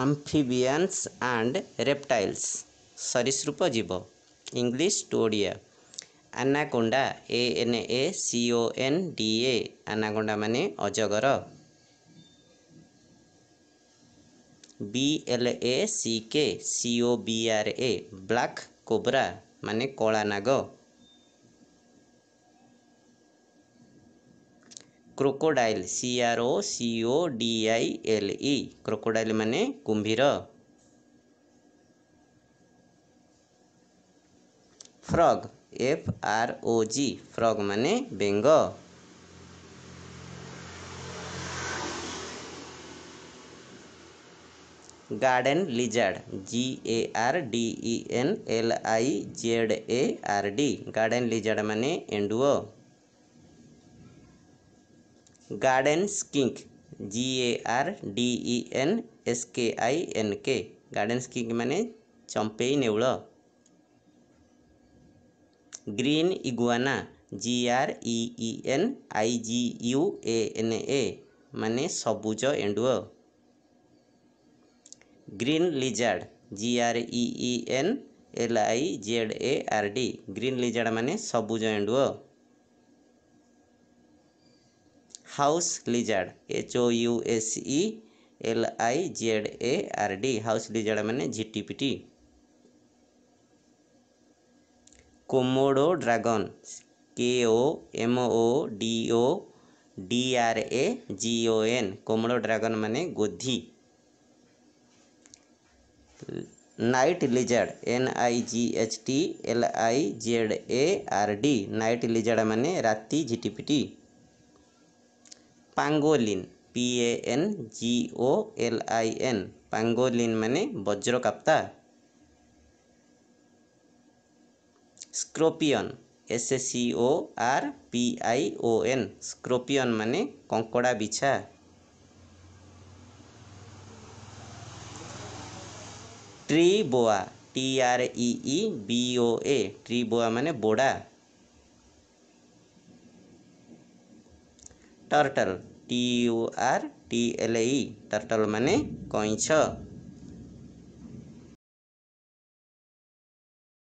ଆମ୍ଫିବିଆନ୍ସ and reptiles ସରୀସୃପ ଜୀବ English to Odia anaconda A N A C O N D A anaconda ମାନେ ଅଜଗର B L A C K C O B R A black cobra ମାନେ କଳା ନାଗ crocodile C R O C O D I L E crocodile ମାନେ କୁମ୍ଭୀର frog F R O G frog ମାନେ ବେଙ୍ଗ garden lizard G A R D E N L I Z A R D garden Lizaad ମାନେ ଏଣ୍ଡୁଅ garden skink G A R D E N S K I N K garden skink माने चंपे नेउल green iguana G R E N I G U A N A मान सबुज एंडु green lizard G R E N L I Z A R D green lizard मान सबुज एंडु house lizard H O U S E L I Z A R D house lizard मैंने झिटिपिटी Komodo dragon K O M O D O D R A G O N Komodo dragon मैंने गोधी night lizard N I G H T L I Z A R D night lizard मैंने राति झिटीपिटी pangolin P A N G O L I N pangolin মানে বজ্রকাপ্তা scorpion S A C O R P I O N scorpion মানে কঙ্কড়া বিছা tree boa T R E E B ও এ tree boa মানে বোড়া turtle T U R T L E turtle ମାନେ କଇଁଛ